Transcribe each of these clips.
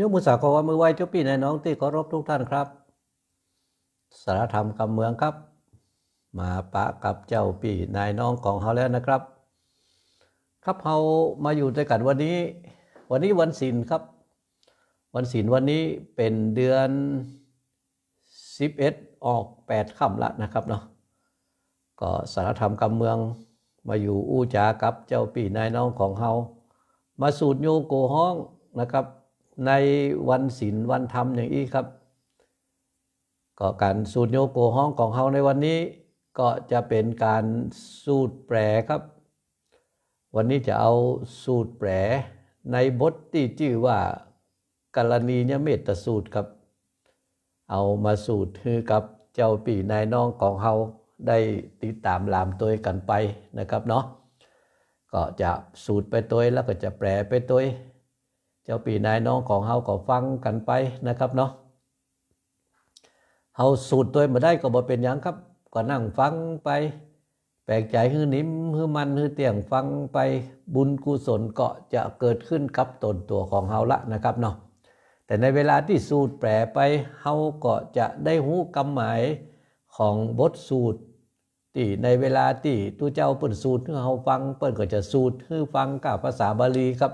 ยมุสาวามือไหวเจ้าพี่นายน้องที่เคารพทุกท่านครับ สารธรรมกำเมืองครับ มาปะกับเจ้าพี่นายน้องของเขาแล้วนะครับ ครับเขามาอยู่ด้วยกันวันนี้ วันนี้วันศีลครับ วันศีลวันนี้เป็นเดือน11ออก8ค่ำละนะครับเนาะ ก็สารธรรมกำเมือง มาอยู่อู้จากับ เจ้าปี่นายน้องของเฮามาสูตรโยโกห้องนะครับในวันศีลวันธรรมอย่างนี้ครับ ก็การสูตรโยโกห้องของเฮาในวันนี้ ก็จะเป็นการสูตรแปรครับ วันนี้จะเอาสูตรแปรในบทที่ชื่อว่า กรณียเมตสูตรครับ เอามาสูตรคือกับเจ้าปีนายน้องของเฮาได้ติดตามลามตัวกันไปนะครับเนาะก็จะสูตรไปตัวแล้วก็จะแปรไปตัวเจ้าปีนายน้องของเฮาก็ฟังกันไปนะครับเนาะ เฮาสูตรตัวมาได้ก็บอเป็นอย่างครับ ก็นั่งฟังไป แปลกใจฮือนิ่มฮือมันฮือเตียงฟังไปบุญกุศลก็จะเกิดขึ้นกับตนตัวของเฮาละนะครับเนาะ แต่ในเวลาที่สูตรแปลไปเฮาก็จะได้หูกำหมายของบทสูตรที่ในเวลาที่ตัวเจ้าเปิดสูตรเฮาฟัง เปิดก็จะสูตรฮือฟังกับภาษาบาลีครับ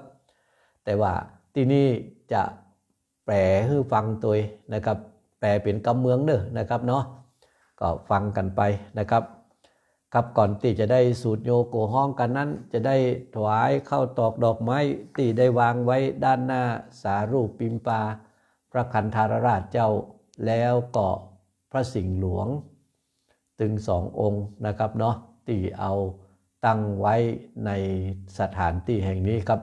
แต่ว่าที่นี่จะแปลให้ฟังตัวนะครับ แปลเป็นกำเมืองเนอะนะครับเนาะก็ฟังกันไปนะครับกับก่อนตีจะได้สูตรโยโกห้องกันนั้น จะได้ถวายเข้าตอกดอกไม้ตีได้วางไว้ด้านหน้าสารูปปิมปา พระคันธารราชเจ้าแล้วก็พระสิงห์หลวง ตึงสององค์นะครับเนาะตีเอาตั้งไว้ในสถานที่แห่งนี้ครับ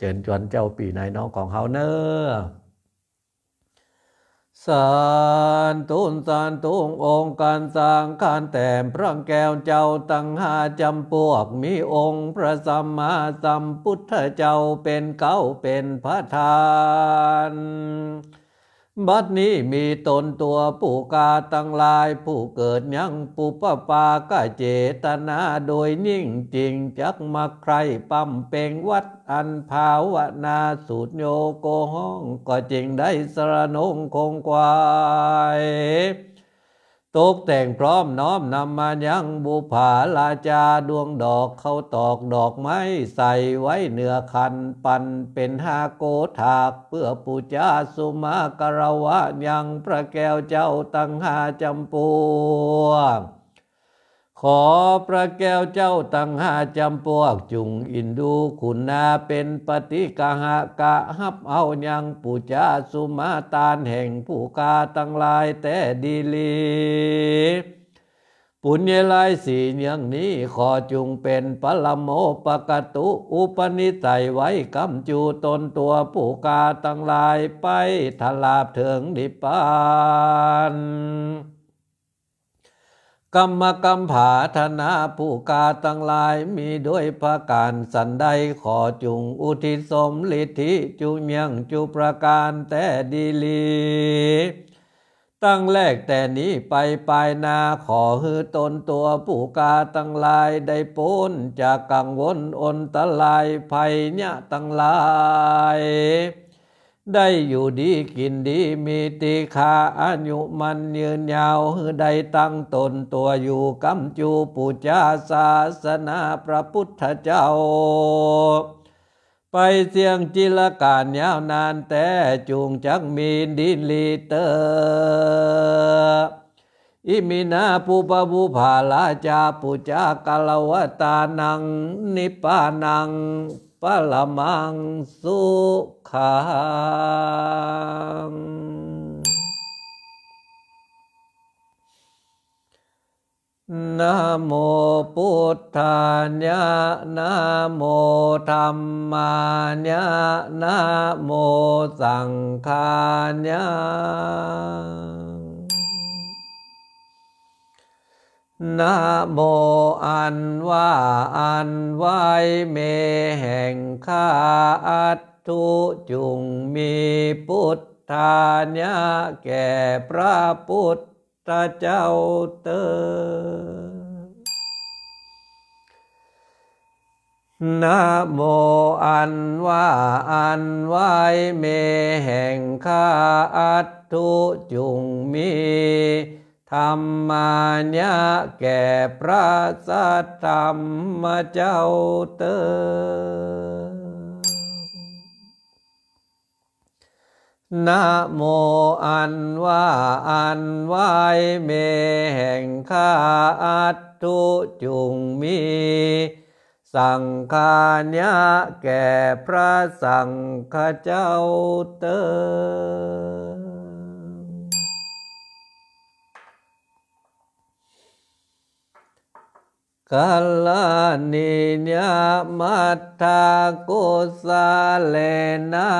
เจิญจวนเจ้าปีนายน้องของเขาเนอสานตุนสานตุงองค์การสร้างการแต่มพระแก้วเจ้าตั้งหาจำพวกมีองค์พระสัมมาสัมพุทธเจ้าเป็นเก้าเป็นพระทานบัดนี้มีตนตัวผู้กาตั้งลายผู้เกิดยังปุปปาก็เจตนาโดยนิ่งจริงจักมาใครปั้มเป่งวัดอันภาวนาสูตรโยโกห้อง ก็จริงได้สรนงคงควายตกแต่งพร้อมน้อมนำมายัง บุผาลาจาดวงดอกเขาตอกดอกไม้ ใส่ไว้เหนือคันปันเป็นหาโกถาก เพื่อปูจาสุมากรรวะยังพระแก้วเจ้าตังหาจำปวงขอพระแก้วเจ้าตังหาจำพวกจุงอินดูคุณนาเป็นปฏิกหะกะฮับเอายังปุจาสุมาตานแห่งผู้กาตั้งลายแต่ดีลีปุญญลายสีอย่างนี้ขอจุงเป็นปลโมปกตุ อุปนิสัยไว้กำจูตนตัวผู้กาตั้งลายไปทลาบเถิงดิปานกรรมกรรมผาธนาผู้กาตั้งหลายมีด้วยพระการสันใดขอจุงอุทิศสมฤทธิจุเมียงจุประการแต่ดีลี ตั้งแรกแต่นี้ไปปลายนาขอฮือตนตัวผู้กาตั้งลายได้ป้นจากกังวลอนตรายภัยเนี่ยตั้งลายได้อยู่ดีกินดีมีตีขาอายุมันยืนยาวได้ตั้งตนตัวอยู่กัมจูปูจาศาสนาพระพุทธเจ้า ไปเสียงจิลการยาวนานแต่จูงจักมีดินลีเตออิมินาปุปบุภาลาจาปุจากลาวตานัง นิปานังปรมังสุขังนะโมพุทธายะนะโมธรรมายะนะโมสังฆายะนะโมอันว่าอันไว้เมแห่งข้าอัตทุจุงมีพุทธานะแก่พระพุทธเจ้าเตอนะโมอันว่าอันไว้เมแห่งข้าอัตทุจุงมีธรรมาญาแก่พระสัทธรรมเจ้าเตอนะโมอันว่าอันไว้เมแห่งข้าอัตตุจุงมี สังคาญาแก่พระสังฆเจ้าเตอกาลนิยมัตตากุสาเลนะ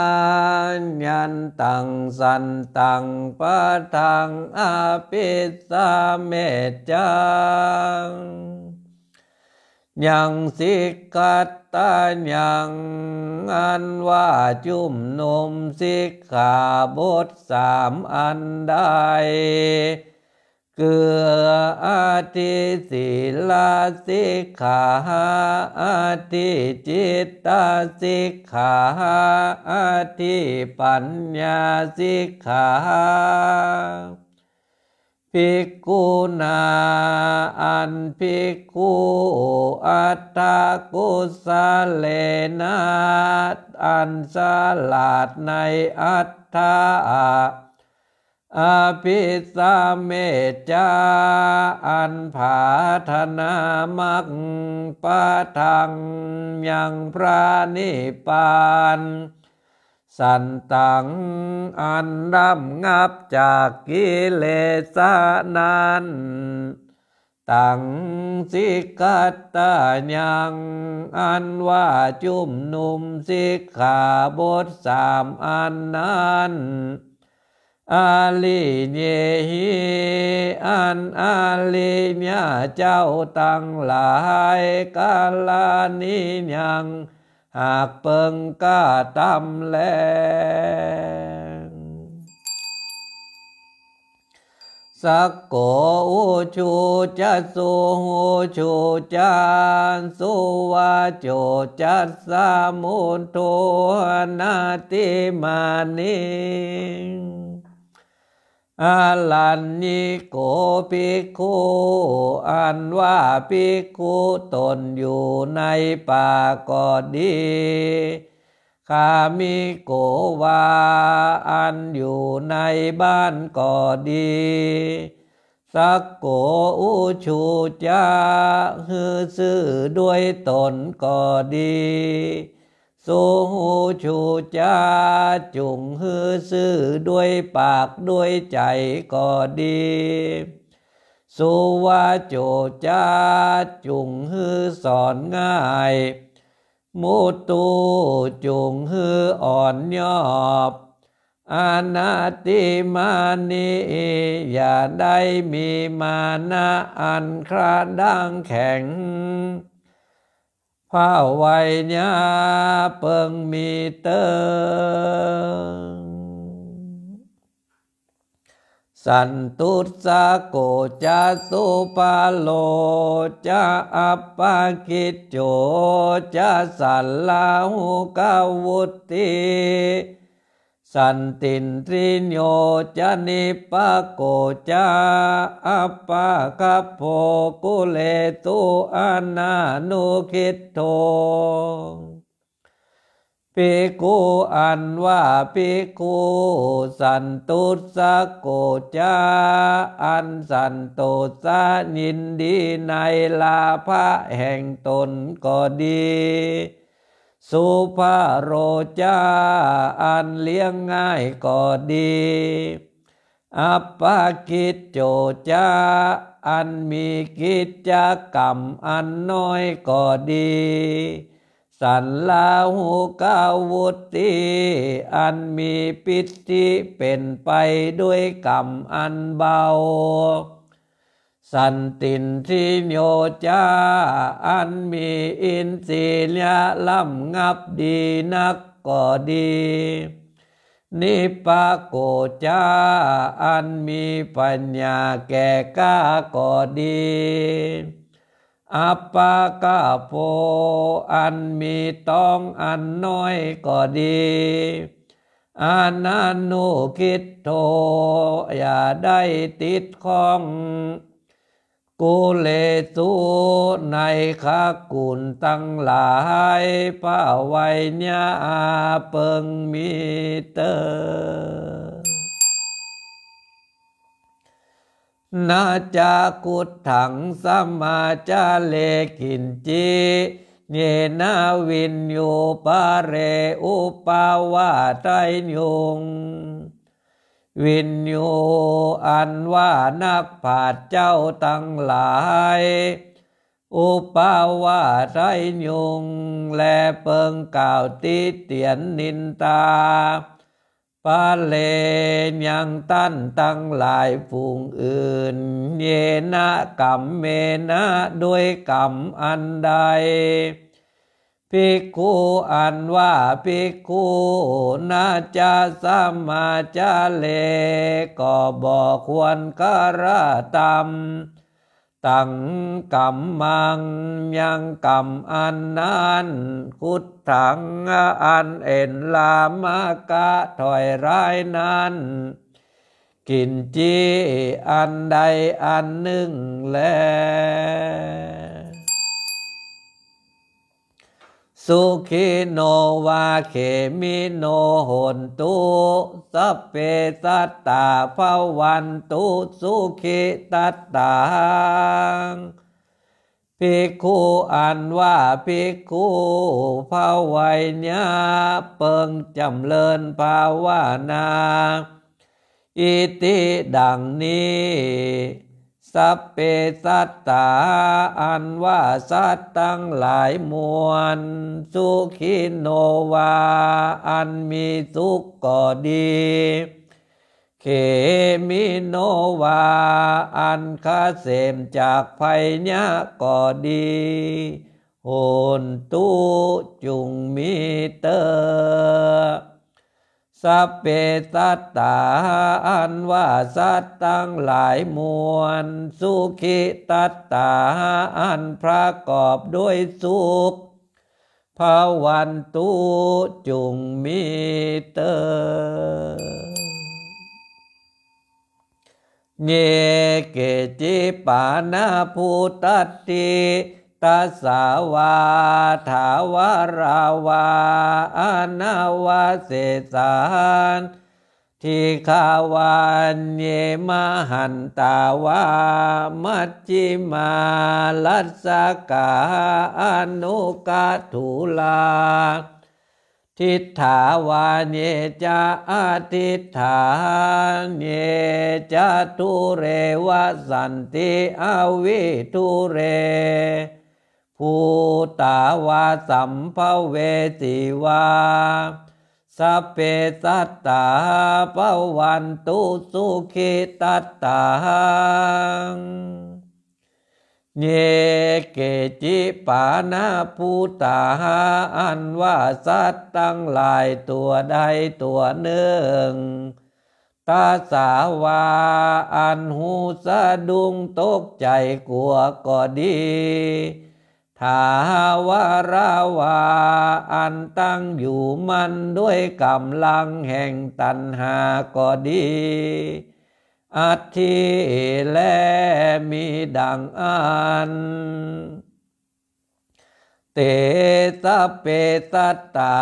ยันตังสันตังปะทังอภปิสาเมจัง ยังสิกัตตายังอันว่าจุมนมสิกขาบทสามอันไดกือาติสิลาสิกขาอาติจิตตาสิกขาอาติปัญญาสิกขาภิกขุนาอันภิกขุอัตตากุสเลนะอันสลาด ในอัตตาอภิสมเมจาอันผาธนามักปะทัง ยังพระนิปาน สันตัง อันดำงับจากกิเลสนันตัง สิกัตตายัง อันว่าจุ่มนุมสิกขาบทสามอันนั้นอาลีเนหีอันอาลีเนียเจ้าตั้งหลายกาลาน้ยังหากเปิงก้าตำแลงสักโกอุชูจัสโูชูจานสุวาโจจัสสามุนโทนาติมานิอาลันนิโกปิกุอันว่าปิกุตนอยู่ในป่าก็ดี คามิโกวาอันอยู่ในบ้านก็ดี สักโกอุชูจาฮือซื่อด้วยตนก็ดีสูชูจาจุงฮือซื่อด้วยปากด้วยใจก็ดีสุวาโจจาจุงฮือสอนง่าย มุตูจุงฮืออ่อนยอบ อาาติมานีอย่าได้มีมานะอันคราดังแข็งผ้าไวเนี่ยเปิงมีเติงสันตุสะโกจะสุปาโลจะอัปปากิจโจจะสัลลาหุกาวุติสันตินทริโยจนิปโกจาอปะคัโพกุเลตุอนานุคิตโตปิกูอันว่าปิกูสันตุสโกจาอันสันโตสะยินดีในลาภะแห่งตนก็ดีสุภาโรจาอันเลี้ยงง่ายก็ดี อัปากิจโจจาอันมีกิจกรรมอันน้อยก็ดี สันลาหูกาวุติ อันมีปิติเป็นไปด้วยกรรมอันเบาสันตินทิโยจาอันมีอินทรียะลำงับดีนักก็ดี นิปะโกจาอันมีปัญญาแก่ก้าก็ดีอัปปากะโปอันมีต้องอันน้อยก็ดีอานานุคิดโทอย่าได้ติดข้องกุเลตุในขากุลตั้งหลายป้าวัยเนี่ยเปิงมีเตอนาจากุดถังสมาจาเลกินจีเนนาวินโยปาเรอุปาวาไตยงวินยูอันว่านักปาดเจ้าตั้งหลาย อุปาว่าไรยุงแลเปิงกล่าวตีเตียนนินตาปาเลนยังตั้นตั้งหลายฝูงอื่น เยนะกรรมเมนะด้วยกรรมอันใดภิกขุอันว่าภิกขุนาจาสัมมาจาเลก็บอกควรกระตำตั้งกรรมมังยังกรรมอันนั้น คุดถังอันเอ็นลามากะถอยร้ายนั้น กินจีอันใดอันหนึ่งแลสุขิโนวาเขมิโนโหนตุสเปสัตตาภาวันตุสุขิตัตตังภิกขุอันว่าภิกขุภาวัยญยเปิงจำเลินภาวนา อิติดังนี้สัพเพสัตตาอันว่าสัตตั้งหลายมวลสุขิโนวาอันมีสุขก็ดี เขมิโนวาอันคาเสมจากภัยญะก็ดี โหนตุจุงมีเตอสัพเพสัตตาอันว่าสัตว์ั้งหลายมวลสุขิตัตตาอันประกอบด้วยสุขภาวันตุจุงมีเตเนเกจิปานาภูตติตสาวาถาวาราวาอนาวาเสสานทิขาวานเยมหันตาวามัจจิมาลัสสกาอนุกาถุลาทิฏฐาวาเนจาอทิฏฐานเนจาตุเรวสันติอวิทุเรภูตาวาสัมภเวสีวาสเปสัตตาภวันตุสุขิตตตัง เนเกจิปานาภูตาอันว่าสัตตังหลายตัวใดตัวหนึ่งตาสาวา อันหูสะดุงตกใจกลัวก็ดีทาวราวาอันตั้งอยู่มันด้วยกำลังแห่งตันหาก็ดี อัธิแลมีดังอัน เตตะเปตตา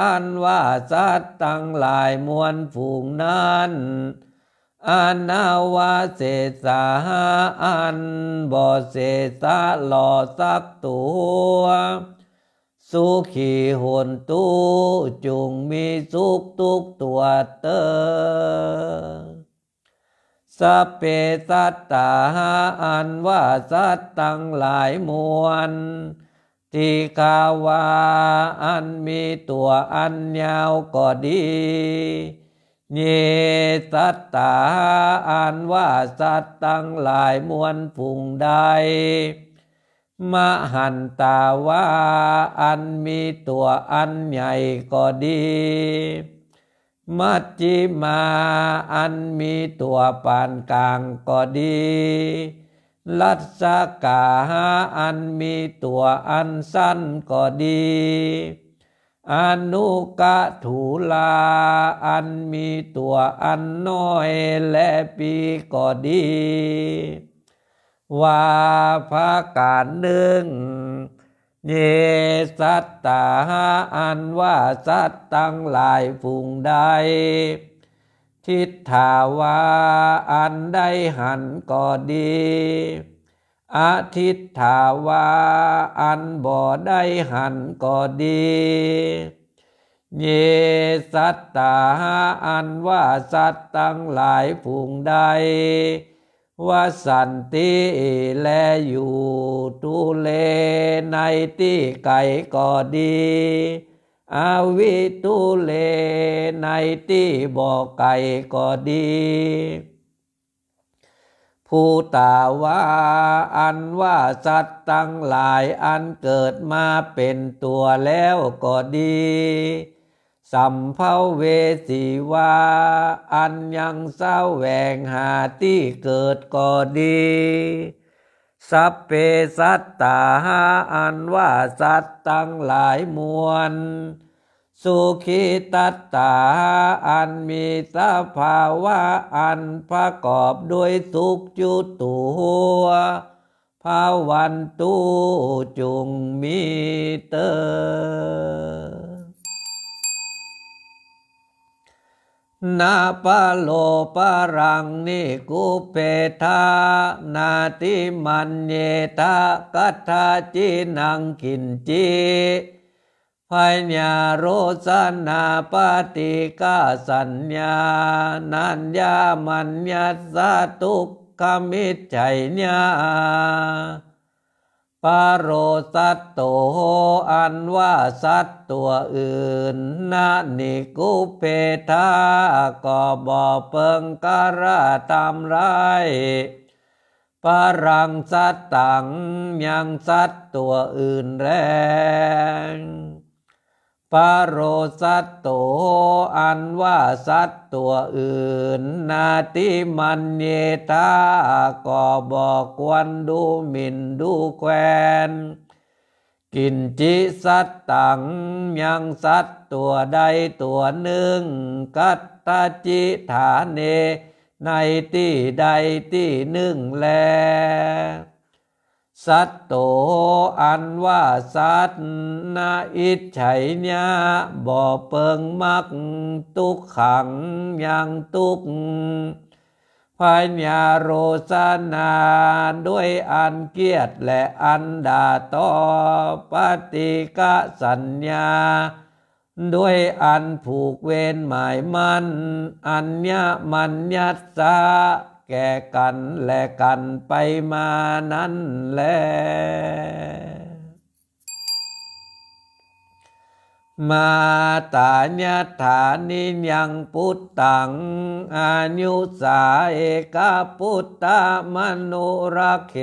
อันว่าสัตตั้งหลายมวลฝูงนั้นอนาวาเสสาอันบ่เสสาหล่อสักตัว สุขีหุนตุจุงมีสุขทุกตัวเตอสเปสัตตาอันว่าสัตตังหลายมวลทีกาวาอันมีตัวอันยาวก็ดีเยสัตตาอันว่าสัตตังหลายมวลผุ่งใดมหันตาว่า อันมีตัวอันใหญ่ก็ดีมัจจิมา อันมีตัวปานกลางก็ดีลัทธกาอันมีตัวอันสั้นก็ดีอนุกะถูลาอันมีตัวอันน้อยและปีก็ดีว่าพระการหนึ่งเยสัตตาอันว่าสัตตังหลายฝูงใดทิฏฐาวาอันได้หันก็ดีอธิษฐาวาอันบ่ได้หันก็ดี เยสัตตาอันว่าสัตตั้งหลายผูงใดว่าสันติแลอยู่ทุเลในที่ไก่ก็ดี อาวิทุเลในที่บ่อไก่ก็ดีภูตาวา อันว่าสัตว์ตั้งหลายอันเกิดมาเป็นตัวแล้วก็ดี สัมภเวสีวา อันยังเศร้าแหวงหาที่เกิดก็ดี สัพเพสัตตาอันว่าสัตว์ตั้งหลายมวลสุขิตัตตาอันมีสภาวะ อันประกอบด้วยสุขจุตัว ภาวันตุจุงมีเตอนาปโลปรังนิกุเปทา นาติมันเยตะกัตถาจินังกินจีปัญญาโรสันนาปฏิกาสัญญา นัญญามัญญาสาตุกขมิจัยญาปโรสัตโตอันว่าสัตตัวอื่นนานิกุเปทาก็บ่เปิงการะตามไรปรังสัตตัง ยังสัตตัวอื่นแรงปโรสัตโตอันว่าสัตตัวอื่นนาติมันเยตาก็บอกวันดูหมิ่นดูแควน กินจิสัตตังยังสัตตัวใดตัวหนึ่ง กัตตาจิฐานเน ในที่ใดที่หนึ่งแลสัตโตอันว่าสัตนาอิจัยญาบ่อเปิงมักทุกขังยังทุกพัญญาโรสนา ด้วยอันเกียรติและอันดาต่อปฏิกะสัญญา ด้วยอันผูกเวรหมายมันอัญญมัญญัสสะแก่กันและกันไปมานั้นแลมาตาญาฐานิยังพุทธังอายุสาเอกาพุทธมนุระเข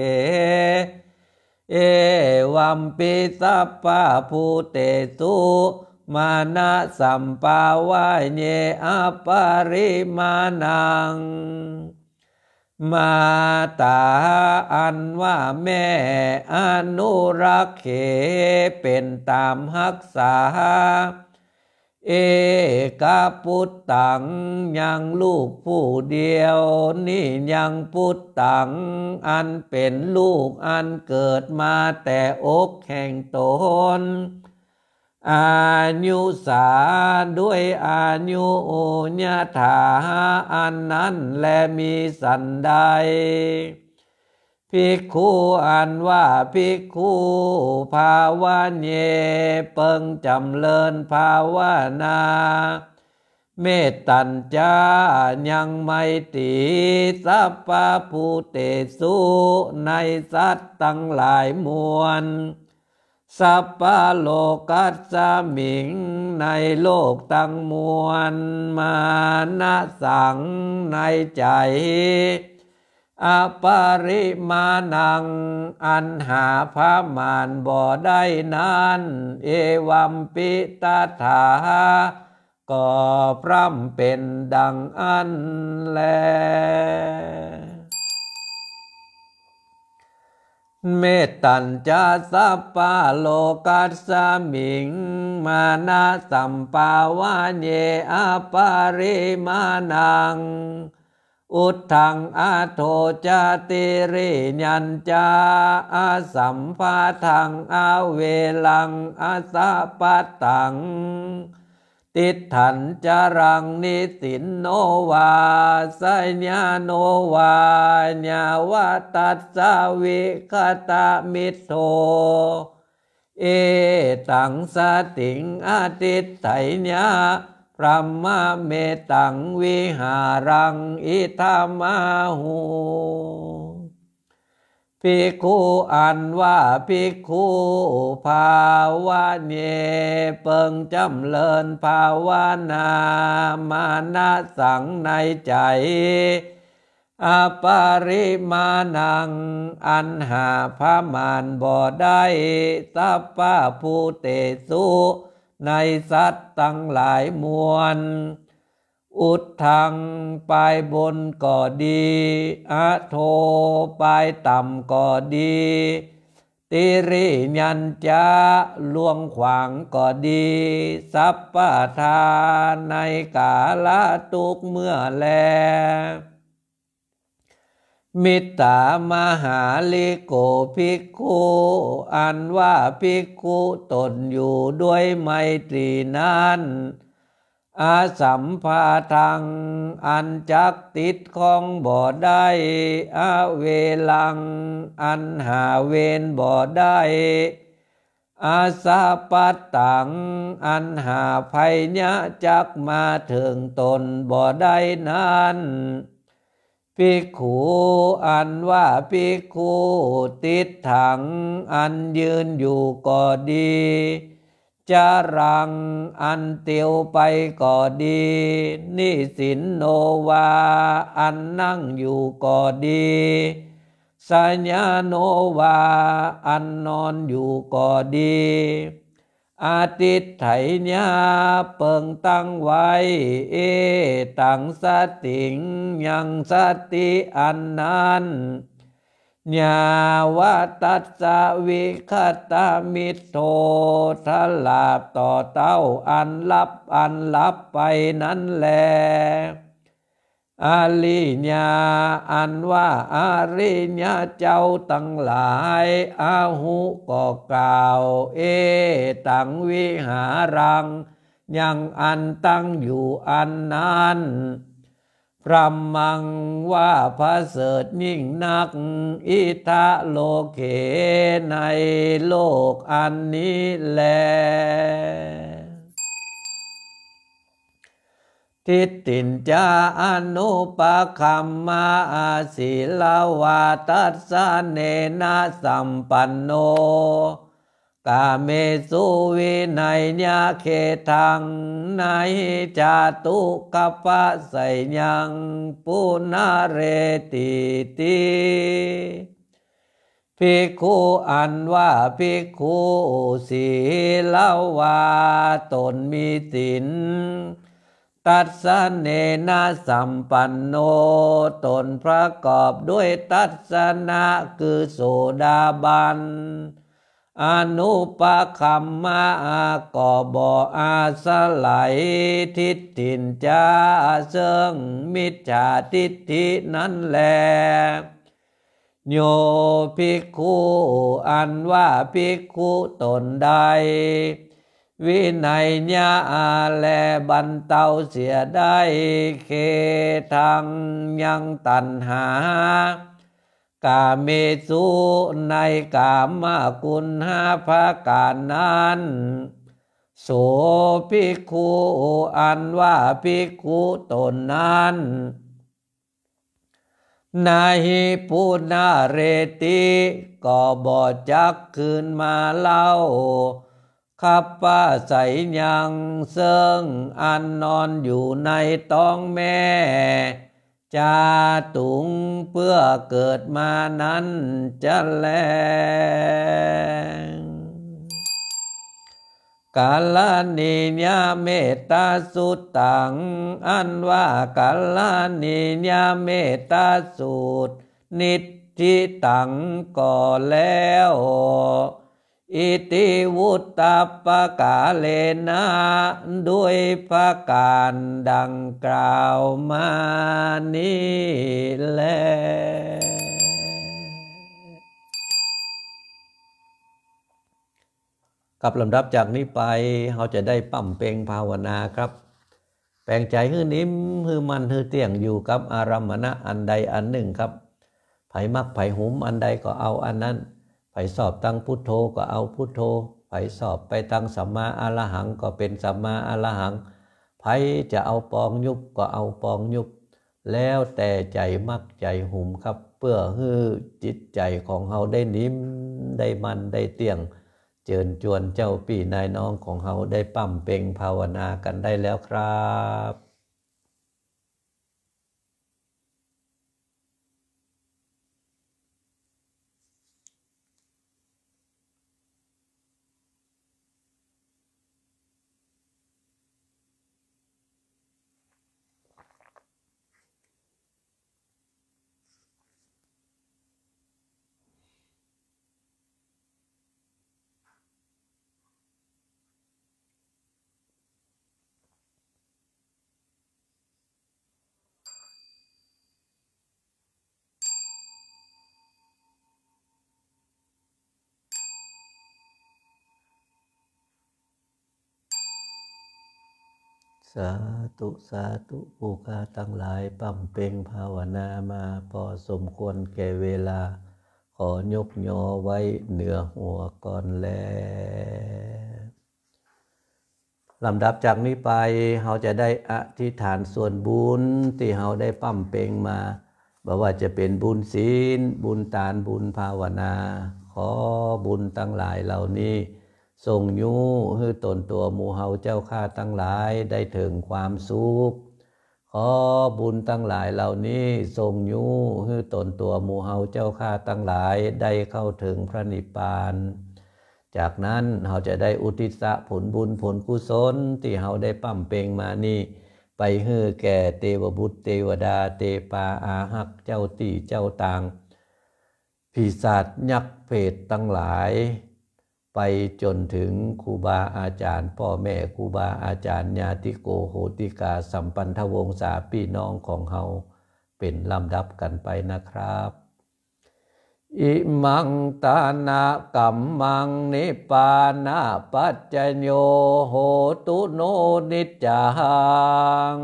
เอวัมปิสัพพะภูเตสุมานะสัมปาวยเนอปาริมานังมาตาอันว่าแม่อนุรักเ์เป็นตามหักษา เอกาพุทตังยังลูกผู้เดียว นี่ยังพุทตัง อันเป็นลูกอันเกิดมาแต่อกแห่งตนอายุสาด้วยอายุญาถาอันนั้นและมีสันใดภิกขุอันว่าภิกขุภาวะเนเปิงจำเลินภาวนา เมตตัญจายังไม่ตีสัพพุูเตสุในสัตว์ตั้งหลายมวลสัพพโลกัสสมิงในโลกตั้งมวลมานะสังในใจ อปริมานังอันหาพระมานบ่ได้นั้นเอวัมปิตาถาก็พร่ำเป็นดังอันแลเมตตัญจาสัพปะโลกัสสมิงมานะสัมปาวาเนอาปาริมานังอุทังอาโทจติริยัญจาอาสัมภาทังอาเวลังอาสาปัตังติถันจารังนิสินโนวา สัญญาโนวาญาวาตัสสาวิคตามิโทเอตังสติงอาติตไถญาพรหมเมตังวิหารังอิธามาหูภิกขุอันว่าภิกขุภาวะเนเปิงจำเลินภาวนามานะสังในใจ อปาริมานังอันหาพระมานบ่ได้สัพพะภูเตสุในสัตว์ตั้งหลายมวลอุดทางไปบนก็ดี อโทไปต่ำก็ดี ติริยันจะล่วงขวางก็ดี สัพพทาในกาลตุกเมื่อแล มิตามหาลิโกภิกขุอันว่าภิกขุตนอยู่ด้วยไมตรีนั้นอาสัมภาทัง อันจักติดของบ่อได้ อาเวลัง อันหาเวนบ่อได้ อาสาปัตัง อันหาภัยยะจักมาถึงตนบ่อได้นั้นภิกขูอันว่าภิกขูติดถังอันยืนอยู่ก็ดีจรังอันเตียวไปก็ดี นิสินโนวา อันนั่งอยู่ก็ดี สัญญาโนวา อันนอนอยู่ก็ดี อาทิตไถยาเปิงตั้งไว้ เอตังสติงยังสติอันนั้นญาวตัสสวิคตามิโททลาบต่อเต้าอันลับอันลับไปนั้นแลอาลิญาอันว่าอาริญาเจ้าตั้งหลายอาหุก็กล่าวเอตังวิหารัง ยังอันตั้งอยู่อันนั้นพระมังว่าพระเสดยิ่งนัก อิทะโลเขในโลกอันนี้แลทิฏฐิจาอนุปคัมมาศิลาวาตัสเนนะสัมปันโนกาเมสุวินัยญาเขทังในจาตุกัปะไสยังปุนาเรติติภิกขุอันว่าภิกขุสีลาวาตนมีศีลตัดสเนนะสัมปันโนตนประกอบด้วยตัดสนะคือโสดาบันอนุปคัมมาก็บ่อาสลายทิฏฐินจาเซิงมิจฉาทิฏฐินั้นแลโยภิกขุอันว่าภิกขุตนใด วินัยญาแลบันเตาเสียได้เคทังยังตันหากาเมสุในกามากุณห้าภาการนั้น โสภิกขุอันว่าภิกขุตนนั้นนาหิปุนาเรติ ก็บอจักคืนมาเล่า ขับป้าใสยังเซิงอันนอนอยู่ในต้องแม่จาตุงเพื่อเกิดมานั้นจะแลงกาลนิยเมตตาสุตัง อันว่ากาลนิยเมตตาสูตรนิทิตังก่อแล้วอิติวุตตาปกาเลนะด้วยพระการดังกล่าวมานี้แลกับลำดับจากนี้ไปเราจะได้ปั้มเพลงภาวนาครับ แปลงใจฮือนิ่มฮือมันฮือเตียงอยู่กับอารมณะอันใดอันหนึ่งครับไผ่มักไผ่หุม อันใดก็เอาอันนั้นไผสอบตั้งพุทโธก็เอาพุทโธ ไปสอบไปตั้งสัมมาอรหังก็เป็นสัมมาอรหังไผจะเอาปองยุบ ก็เอาปองยุบแล้วแต่ใจมักใจหุ่มครับเพื่อให้จิตใจของเฮาได้นิ่มได้มันได้เตียง เจิญจวนเจ้าปี่นายน้องของเฮาได้ปั้มเป่งภาวนากันได้แล้วครับสาธุสาธุผู้ค้าตั้งหลาย ปั่มเพ็งภาวนามา พอสมควรแก่เวลา ขอ ยก ยอไว้ เหนือหัวก่อนแลลำดับจากนี้ไปเราจะได้อธิษฐานส่วนบุญที่เราได้ปั่มเพ็งมาบอกว่าจะเป็นบุญศีล บุญทานบุญภาวนา ขอบุญตั้งหลายเหล่านี้ทรงยหใือตนตัวมูเฮาเจ้าข้าตั้งหลายได้ถึงความสุขขอบุญตั้งหลายเหล่านี้ทรงยหใือตนตัวมูเฮาเจ้าข้าตั้งหลายได้เข้าถึงพระนิพพานจากนั้นเราจะได้อุทิศผลบุญผลกุศลที่เราได้ปั้มเปงมานี่ไปเฮือแก่เตวบุตรเตวดาเตปาอาหักเจ้าตีเจ้าต่างผีสัตว์ยักษ์เพศตั้งหลายไปจนถึงครูบาอาจารย์ พ่อแม่ครูบาอาจารย์ญาติโกโหติกาสัมปันธวงศาพี่น้องของเฮาเป็นลำดับกันไปนะครับ อิมังตานากัมมังนิปานาปัจจโยโหตุโนนิจจัง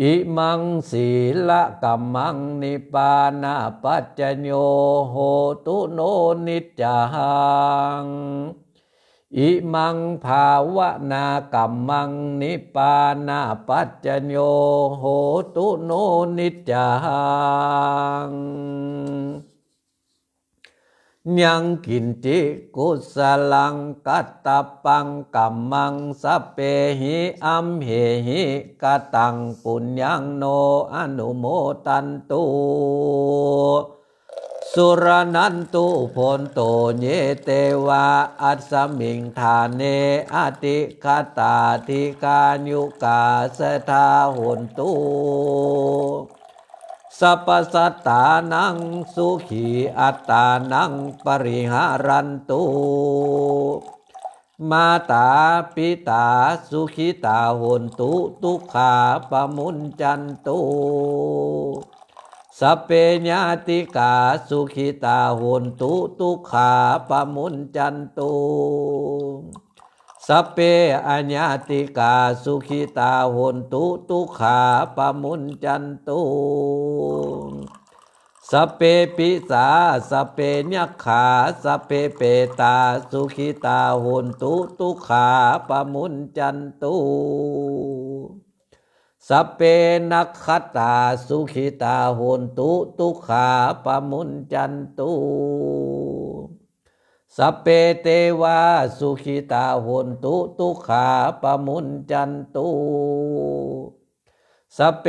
อิมังสีละกัมมังนิปานาปัจจโยโหตุโนนิจจัง อิมังภาวนากรรมังนิปานาปัจจโยโหตุโนนิจจังยังกินจิกุสลังกัตตปังกัมมังสเปหิอัมเหหิกัตังปุญญังโนอนุโมตันตุสุรนันตุพลโตเยเตวะอัสมิงธาเนอติคาตาธิการยุกาสทาหุนตุสัพสัตตานังสุขีอัตตานังปริหารันตุมาตาปิตาสุขิตาหุนตุทุขาปมุนจันตุสเปญาติกาสุขิตาหุนตุทุขาปมุนจันตุสเปอัญญติกาสุขิตาหุนตุตุขาปมุนจันตุสเปปิสาสเปเนขาสเปเปตาสุขิตาหุนตุตุขาปมุนจันตุสเปนักขตาสุขิตาหุนตุตุขาปมุนจันตุสเปเตวาสุขิตาหุนตุตุขาปมุนจันตุ สเป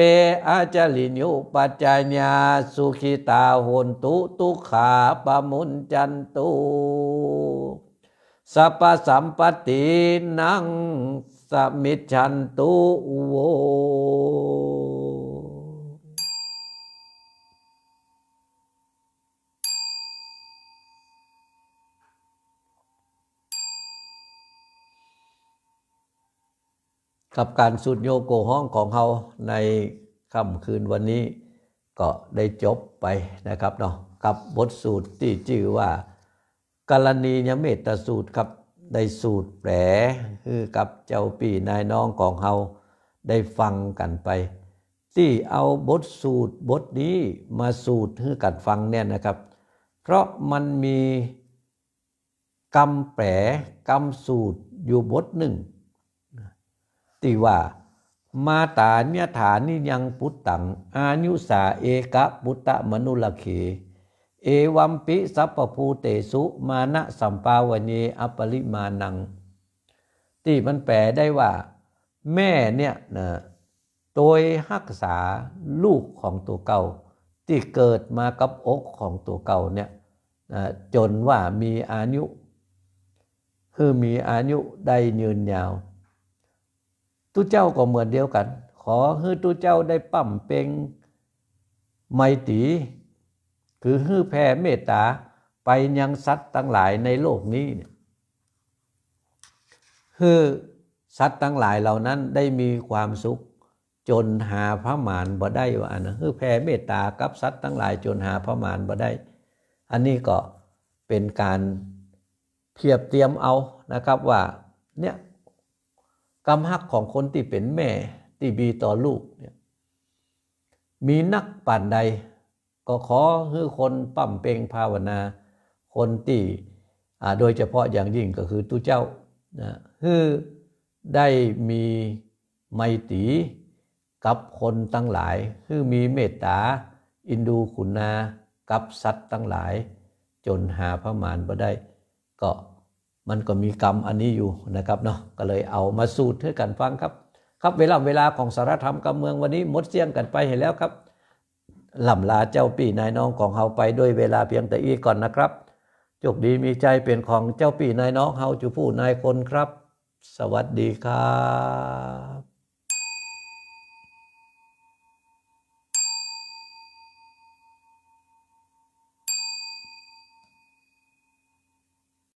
อาจลินยุปัจจญาสุขิตาหุนตุตุขาปมุนจันตุสัพสัมปตินังสมิจันตุโวกับการสุดโยโกห้องของเขาในค่ำคืนวันนี้ก็ได้จบไปนะครับเนาะกับบทสูตรที่ชื่อว่า กรณียเมตสูตรครับได้สูตรแผลคือกับเจ้าปีนายน้องของเขาได้ฟังกันไป ที่เอาบทสูตรบทนี้มาสูตรให้กันฟังเนี่ยนะครับ เพราะมันมีกรรมแผลกรรมสูตรอยู่บทหนึ่งติว่ามาตาเนียฐานนิยังพุตตังอายุสาเอกะพุตตะมนุลเขเอวัมปิสัพภูเตสุ มานะสัมปาวเนอปริมานัง ที่มันแปลได้ว่า แม่เนี่ยนะโดยหักษาลูกของตัวเก่า ที่เกิดมากับอกของตัวเก่าเนี่ยจนว่ามีอายุ คือมีอายุได้ยืนยาวู้เจ้าก็เหมือนเดียวกัน ขอให้ตู้เจ้าได้ปั่มเป็นไมตรี คือให้แผ่เมตตาไปยังสัตว์ทั้งหลายในโลกนี้คือสัตว์ทั้งหลายเหล่านั้นได้มีความสุข จนหาพระมานบ่ได้ว่านะคือแผ่เมตตากับสัตว์ทั้งหลายจนหาพระมานบ่ได้ อันนี้ก็เป็นการเพียบเตรียมเอา นะครับว่า เนี่ยกรรมหักของคนที่เป็นแม่ที่บีต่อลูกเนี่ยมีนักป่านใดก็ขอให้คนปั้มเปงภาวนาคนที่โดยเฉพาะอย่างยิ่งก็คือตูเจ้านะคือได้มีไมตรีกับคนตั้งหลายคือมีเมตตา อินดูขุนนา กับสัตว์ตั้งหลายจนหาพระมานบ่ได้ก็มันก็มีกรรมอันนี้อยู่นะครับเนาะก็เลยเอามาสูตรให้กันฟังครับ ครับเวลาเวลาของสารธรรมกำเมืองวันนี้หมดเสี่ยงกันไปเห็นแล้วครับลำลาเจ้าปีนายน้องของเฮาไปด้วยเวลาเพียงแต่อีก่อนนะครับจบดีมีใจเป็นของเจ้าปีนายน้องเฮาจูผู้นายคนครับ สวัสดีครับ